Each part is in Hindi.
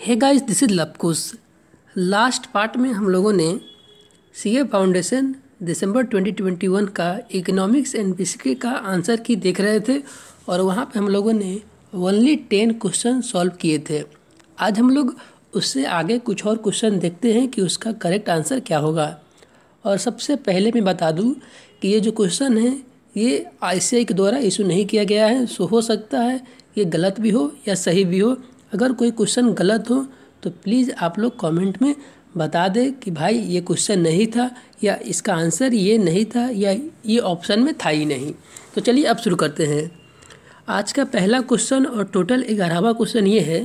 हे गाइस दिस इज लपकुस लास्ट पार्ट में हम लोगों ने सी ए फाउंडेशन दिसंबर 2021 का इकोनॉमिक्स एंड बीसीके का आंसर की देख रहे थे और वहाँ पे हम लोगों ने ओनली टेन क्वेश्चन सॉल्व किए थे आज हम लोग उससे आगे कुछ और क्वेश्चन देखते हैं कि उसका करेक्ट आंसर क्या होगा और सबसे पहले मैं बता दूँ कि ये जो क्वेश्चन है ये आई के द्वारा इशू नहीं किया गया है सो हो सकता है ये गलत भी हो या सही भी हो अगर कोई क्वेश्चन गलत हो तो प्लीज़ आप लोग कमेंट में बता दें कि भाई ये क्वेश्चन नहीं था या इसका आंसर ये नहीं था या ये ऑप्शन में था ही नहीं तो चलिए अब शुरू करते हैं आज का पहला क्वेश्चन और टोटल ग्यारहवा क्वेश्चन ये है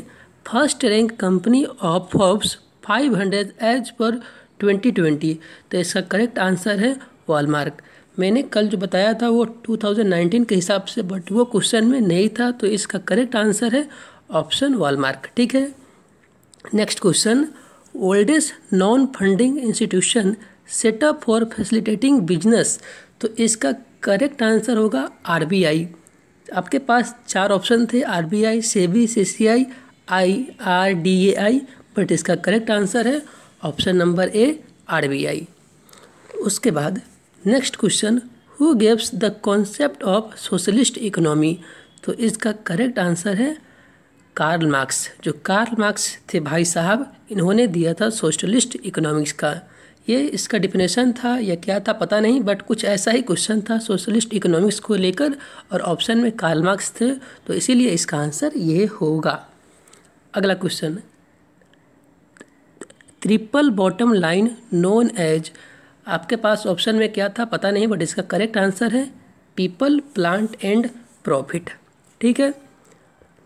first rank company of Forbes 500 as पर 2020 तो इसका करेक्ट आंसर है वॉलमार्क मैंने कल जो बताया था वो 2019 के हिसाब से बट वो क्वेश्चन में नहीं था तो इसका करेक्ट आंसर है ऑप्शन वॉलमार्क ठीक है next question oldest non funding institution setup for facilitating business तो इसका करेक्ट आंसर होगा आर आपके पास चार ऑप्शन थे R B B SEBI C I I R D A I but इसका करेक्ट आंसर है option number A R B I उसके बाद next question who gave the concept of socialist economy तो इसका करेक्ट आंसर है कार्ल मार्क्स जो कार्ल मार्क्स थे भाई साहब इन्होंने दिया था सोशलिस्ट इकोनॉमिक्स का ये इसका डिफिनेशन था या क्या था पता नहीं बट कुछ ऐसा ही क्वेश्चन था सोशलिस्ट इकोनॉमिक्स को लेकर और ऑप्शन में कार्ल मार्क्स थे तो इसीलिए इसका आंसर ये होगा अगला question triple bottom line known as आपके पास ऑप्शन में क्या था पता नहीं बट इसका करेक्ट आंसर है पीपल प्लांट एंड प्रॉफिट ठीक है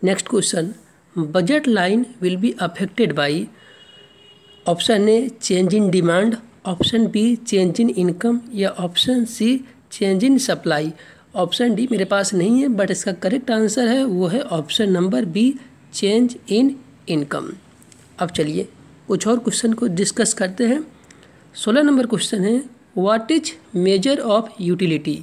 next question budget line will be affected by option A change in demand option B change in income या option C change in supply option D मेरे पास नहीं है बट इसका करेक्ट आंसर है वो है option number B change in income अब चलिए कुछ और क्वेश्चन को डिस्कस करते हैं सोलह नंबर क्वेश्चन है what is measure of utility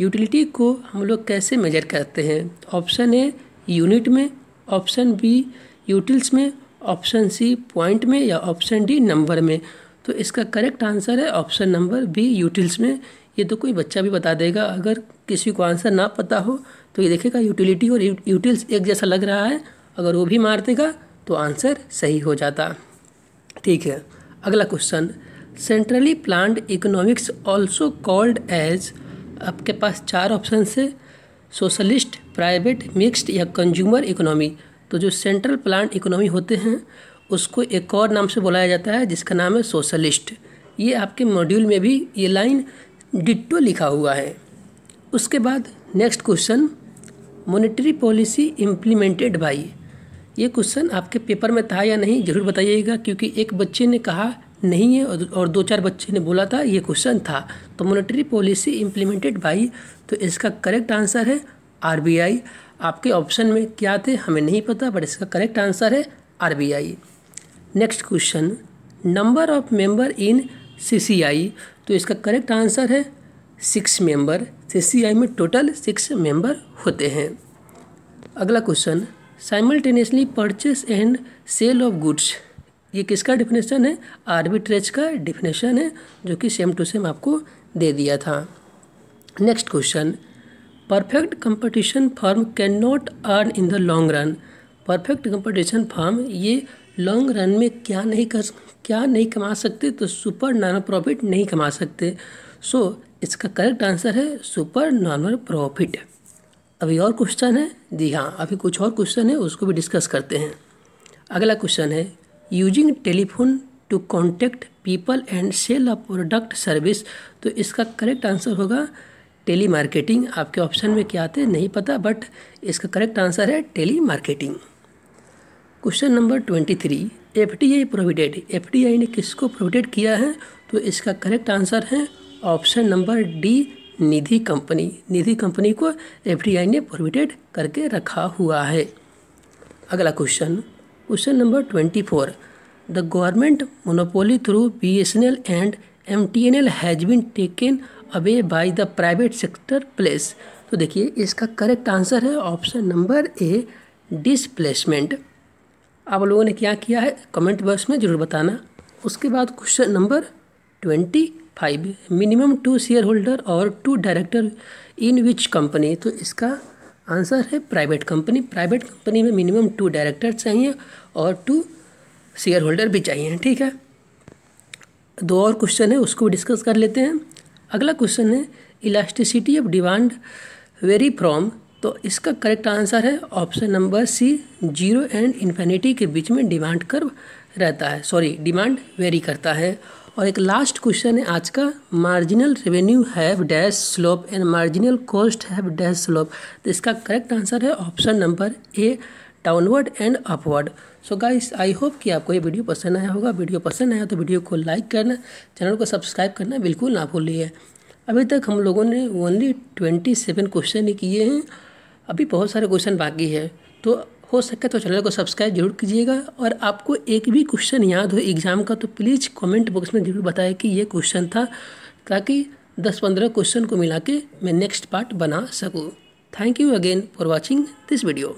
utility को हम लोग कैसे मेजर करते हैं ऑप्शन ए यूनिट में ऑप्शन बी यूटिल्स में ऑप्शन सी पॉइंट में या ऑप्शन डी नंबर में तो इसका करेक्ट आंसर है ऑप्शन नंबर बी यूटिल्स में ये तो कोई बच्चा भी बता देगा अगर किसी को आंसर ना पता हो तो ये देखेगा यूटिलिटी और यूटिल्स एक जैसा लग रहा है अगर वो भी मार देगा तो आंसर सही हो जाता ठीक है अगला question centrally planned economics also called as आपके पास चार ऑप्शन है सोशलिस्ट प्राइवेट मिक्स्ड या कंज्यूमर इकोनॉमी तो जो सेंट्रल प्लान इकोनॉमी होते हैं उसको एक और नाम से बुलाया जाता है जिसका नाम है सोशलिस्ट ये आपके मॉड्यूल में भी ये लाइन डिट्टो लिखा हुआ है उसके बाद next question monetary policy implemented by ये क्वेश्चन आपके पेपर में था या नहीं ज़रूर बताइएगा क्योंकि एक बच्चे ने कहा नहीं है और दो चार बच्चे ने बोला था ये क्वेश्चन था तो मॉनेटरी पॉलिसी इम्प्लीमेंटेड बाई तो इसका करेक्ट आंसर है आर आपके ऑप्शन में क्या थे हमें नहीं पता बट इसका करेक्ट आंसर है R next question number of member in C तो इसका करेक्ट आंसर है सिक्स मेंबर सी में टोटल सिक्स मेंबर होते हैं अगला question simultaneously purchase and sale of goods ये किसका डिफिनेशन है आर्बिट्रेज का डिफिनेशन है जो कि सेम टू सेम आपको दे दिया था next question perfect competition firm can not earn in the long run perfect competition firm ये लॉन्ग रन में क्या नहीं कर क्या नहीं कमा सकते तो सुपर नॉर्मल प्रॉफिट नहीं कमा सकते सो so, इसका करेक्ट आंसर है सुपर नॉर्मल प्रॉफिट अभी और क्वेश्चन है जी हाँ अभी कुछ और क्वेश्चन है उसको भी डिस्कस करते हैं अगला क्वेश्चन है using telephone to contact people and sell a product service तो इसका करेक्ट आंसर होगा टेली मार्केटिंग आपके ऑप्शन में क्या आते हैं नहीं पता बट इसका करेक्ट आंसर है telemarketing question number twenty three F D I provided F D I ने किसको प्रोविडेड किया है तो इसका करेक्ट आंसर है option number D Nidhi company Nidhi company को एफ डी आई ने प्रोविडेड करके रखा हुआ है अगला question question number twenty four the government monopoly through B S N L and M T N L has been taken away by the private sector place तो देखिए इसका करेक्ट आंसर है ऑप्शन नंबर ए डिसप्लेसमेंट आप लोगों ने क्या किया है कमेंट बॉक्स में ज़रूर बताना उसके बाद question number twenty five minimum two shareholder और two director in which company तो इसका आंसर है प्राइवेट कंपनी प्राइवेट कंपनी में मिनिमम टू डायरेक्टर चाहिए और टू शेयर होल्डर भी चाहिए ठीक है दो और क्वेश्चन है उसको भी डिस्कस कर लेते हैं अगला क्वेश्चन है elasticity of demand vary from तो इसका करेक्ट आंसर है option number C zero and infinity के बीच में डिमांड कर्व रहता है सॉरी डिमांड वेरी करता है और एक लास्ट क्वेश्चन है आज का marginal revenue have dash slope and marginal cost have dash slope तो इसका करेक्ट आंसर है option number A downward and upward so guys I hope कि आपको ये वीडियो पसंद आया होगा वीडियो पसंद आया तो वीडियो को लाइक करना चैनल को सब्सक्राइब करना बिल्कुल ना भूलिए अभी तक हम लोगों ने ओनली ट्वेंटी सेवन क्वेश्चन ही किए हैं अभी बहुत सारे क्वेश्चन बाकी है तो हो सके तो चैनल को सब्सक्राइब जरूर कीजिएगा और आपको एक भी क्वेश्चन याद हो एग्ज़ाम का तो प्लीज़ कमेंट बॉक्स में ज़रूर बताएं कि ये क्वेश्चन था ताकि दस पंद्रह क्वेश्चन को मिला के मैं नेक्स्ट पार्ट बना सकूँ thank you again for watching this video